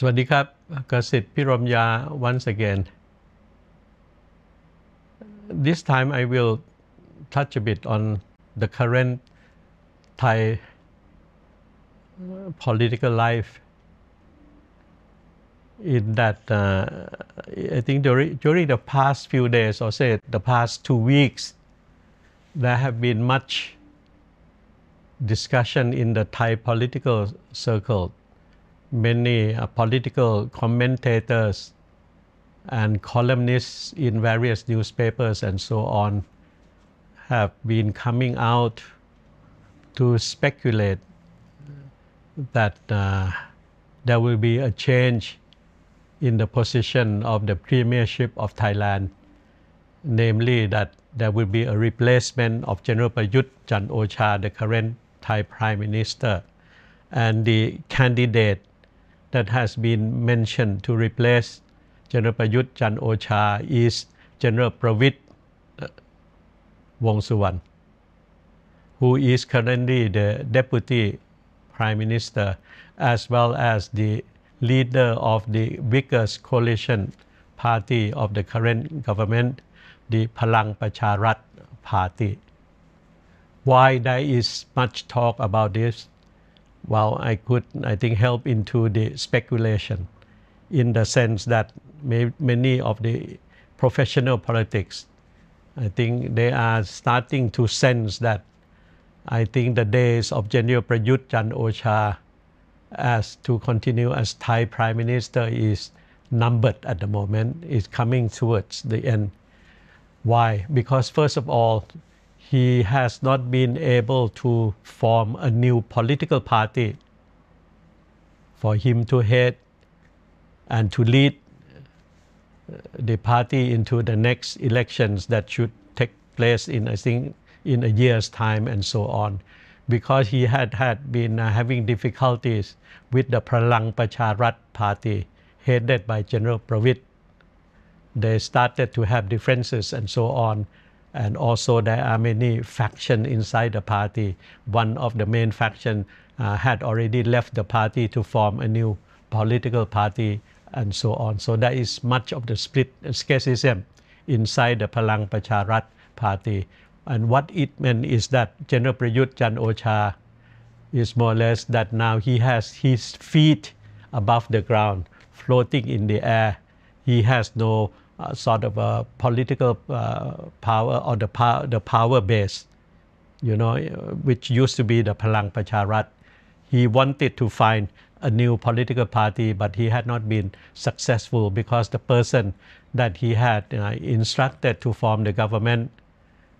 สวัสดีครับกสิทธิ์พิรมยา once again this time I will touch a bit on the current Thai uh, political life in that uh, I think during, during the past few days or say the past two weeks there have been much discussion in the Thai political circle many uh, political commentators and columnists in various newspapers and so on have been coming out to speculate that uh, there will be a change in the position of the premiership of Thailand, namely that there will be a replacement of General Prayut Chan Ocha, the current Thai Prime Minister, and the candidate that has been mentioned to replace General Prayut Chan Ocha is General Pravit uh, Suwan, who is currently the Deputy Prime Minister as well as the leader of the biggest coalition party of the current government, the Palang Pracharat Party. Why there is much talk about this? well, I could, I think, help into the speculation in the sense that may, many of the professional politics, I think they are starting to sense that I think the days of General Prayut Chan Ocha as to continue as Thai Prime Minister is numbered at the moment, is coming towards the end. Why? Because first of all, he has not been able to form a new political party for him to head and to lead uh, the party into the next elections that should take place in, I think, in a year's time and so on. Because he had, had been uh, having difficulties with the Pralang Pacharat party headed by General Pravit. They started to have differences and so on. And also there are many factions inside the party. One of the main factions uh, had already left the party to form a new political party and so on. So that is much of the split uh, schism inside the Palang Pracharat party. And what it meant is that General Prayut Chan Ocha is more or less that now he has his feet above the ground, floating in the air. He has no uh, sort of a political uh, power or the power the power base, you know, which used to be the Palang Pacharat. He wanted to find a new political party, but he had not been successful because the person that he had uh, instructed to form the government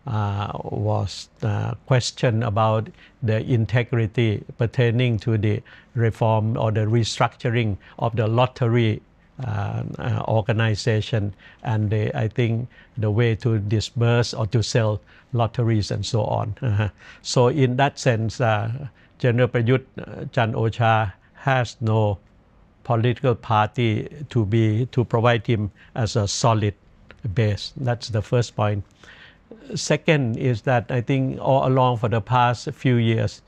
uh, was uh, questioned about the integrity pertaining to the reform or the restructuring of the lottery uh, uh, organization and they, I think the way to disburse or to sell lotteries and so on. Uh-huh. So in that sense, uh, General Prayut uh, Chan Ocha has no political party to be to provide him as a solid base. That's the first point. Second is that I think all along for the past few years,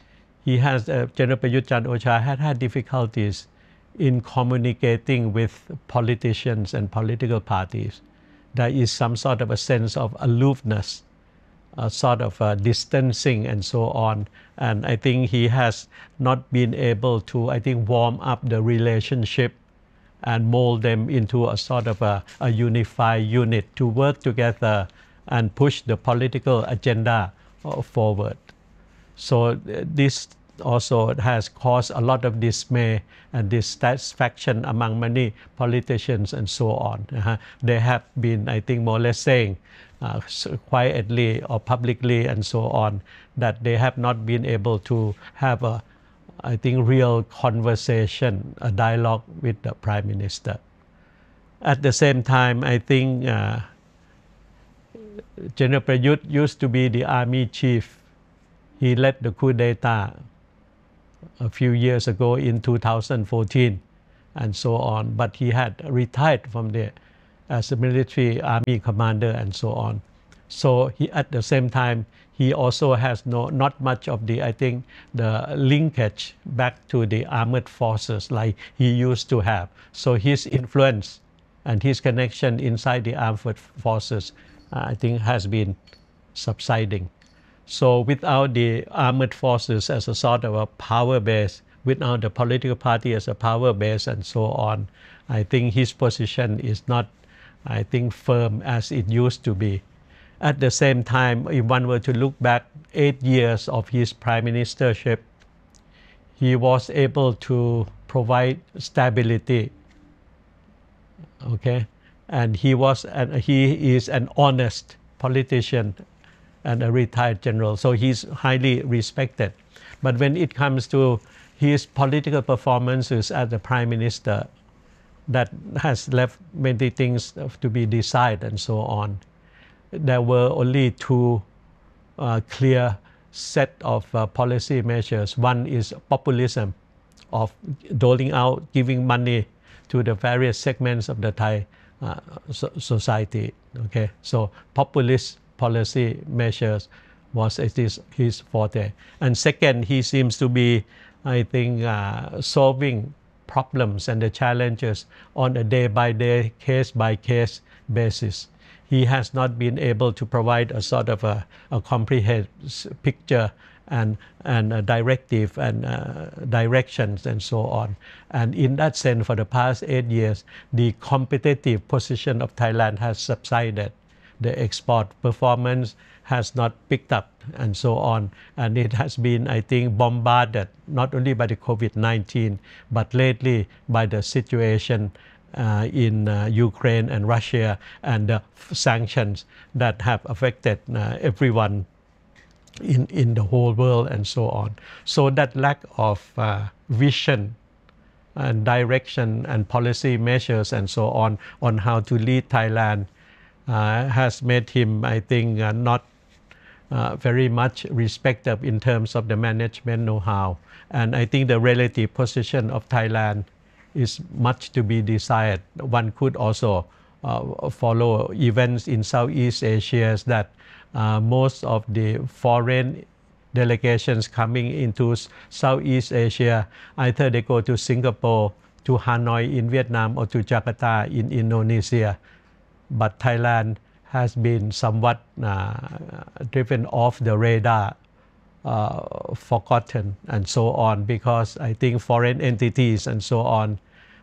he has uh, General Prayut Chan Ocha had had difficulties in communicating with politicians and political parties. There is some sort of a sense of aloofness, a sort of a uh, distancing, and so on. And I think he has not been able to, I think, warm up the relationship and mold them into a sort of a, a unified unit to work together and push the political agenda uh, forward. So uh, this also has caused a lot of dismay and dissatisfaction among many politicians and so on. Uh -huh. They have been, I think, more or less saying uh, quietly or publicly and so on that they have not been able to have a, I think, real conversation, a dialogue with the prime minister. At the same time, I think uh, General Prayut used to be the army chief. He led the coup d'etat a few years ago in 2014 and so on. But he had retired from there as a military army commander and so on. So he, at the same time, he also has no, not much of the, I think, the linkage back to the armored forces like he used to have. So his influence and his connection inside the armed forces, uh, I think, has been subsiding. So without the armed forces as a sort of a power base, without the political party as a power base and so on, I think his position is not, I think, firm as it used to be. At the same time, if one were to look back eight years of his prime ministership, he was able to provide stability. Okay, and he was and he is an honest politician and a retired general, so he's highly respected. But when it comes to his political performances as the prime minister, that has left many things to be decided and so on. There were only two uh, clear set of uh, policy measures. One is populism, of doling out, giving money to the various segments of the Thai uh, so society. Okay, so populist policy measures was it is his forte. And second, he seems to be, I think, uh, solving problems and the challenges on a day-by-day, case-by-case basis. He has not been able to provide a sort of a, a comprehensive picture and, and a directive and uh, directions and so on. And in that sense, for the past eight years, the competitive position of Thailand has subsided the export performance has not picked up and so on. And it has been, I think, bombarded not only by the COVID-19, but lately by the situation uh, in uh, Ukraine and Russia and the sanctions that have affected uh, everyone in, in the whole world and so on. So that lack of uh, vision and direction and policy measures and so on on how to lead Thailand uh, has made him, I think, uh, not uh, very much respected in terms of the management know-how. And I think the relative position of Thailand is much to be desired. One could also uh, follow events in Southeast Asia that uh, most of the foreign delegations coming into Southeast Asia, either they go to Singapore, to Hanoi in Vietnam, or to Jakarta in Indonesia but Thailand has been somewhat uh, driven off the radar, uh, forgotten, and so on, because I think foreign entities and so on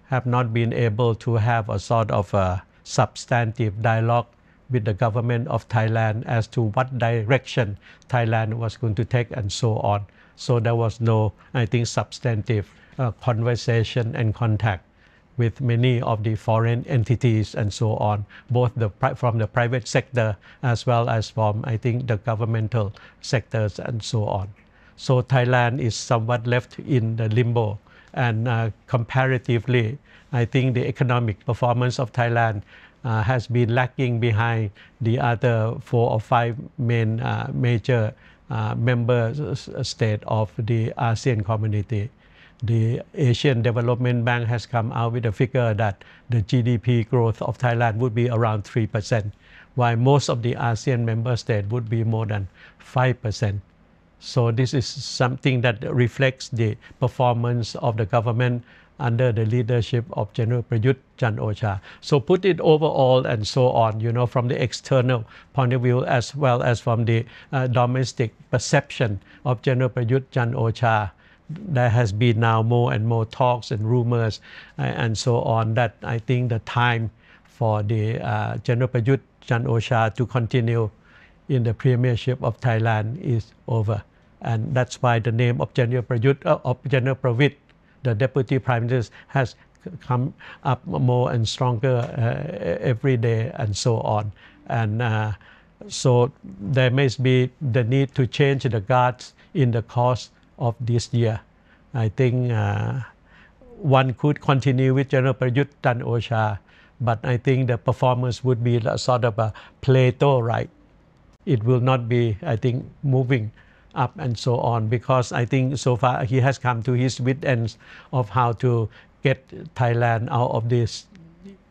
have not been able to have a sort of a substantive dialogue with the government of Thailand as to what direction Thailand was going to take and so on. So there was no, I think, substantive uh, conversation and contact with many of the foreign entities and so on, both the, from the private sector as well as from, I think, the governmental sectors and so on. So Thailand is somewhat left in the limbo. And uh, comparatively, I think the economic performance of Thailand uh, has been lacking behind the other four or five main uh, major uh, member uh, states of the ASEAN community the Asian Development Bank has come out with a figure that the GDP growth of Thailand would be around 3%, while most of the ASEAN member states would be more than 5%. So this is something that reflects the performance of the government under the leadership of General Prayut Chan Ocha. So put it overall and so on, you know, from the external point of view as well as from the uh, domestic perception of General Prayut Chan Ocha there has been now more and more talks and rumors uh, and so on that I think the time for the uh, General Prayut Chan Osha to continue in the premiership of Thailand is over. And that's why the name of General Prayut, uh, of General Pravit, the Deputy Prime Minister, has come up more and stronger uh, every day and so on. And uh, so there may be the need to change the guards in the course of this year. I think uh, one could continue with General Prayut Tan Osha, but I think the performance would be sort of a plateau, right? It will not be, I think, moving up and so on because I think so far he has come to his wit ends of how to get Thailand out of this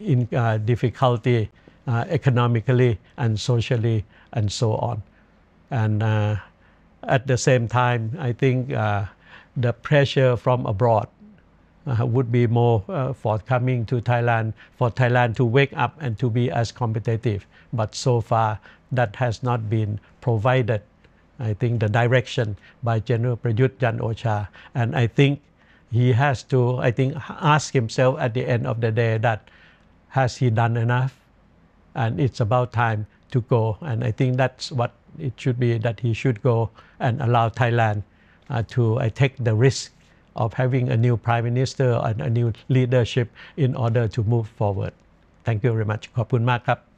in, uh, difficulty uh, economically and socially and so on. And uh, at the same time, I think uh, the pressure from abroad uh, would be more uh, forthcoming to Thailand for Thailand to wake up and to be as competitive. But so far, that has not been provided. I think the direction by General Prayut Jan Ocha, and I think he has to, I think, ask himself at the end of the day that has he done enough? And it's about time to go. And I think that's what it should be that he should go and allow Thailand uh, to uh, take the risk of having a new prime minister and a new leadership in order to move forward. Thank you very much. ขอบคุณมากครับ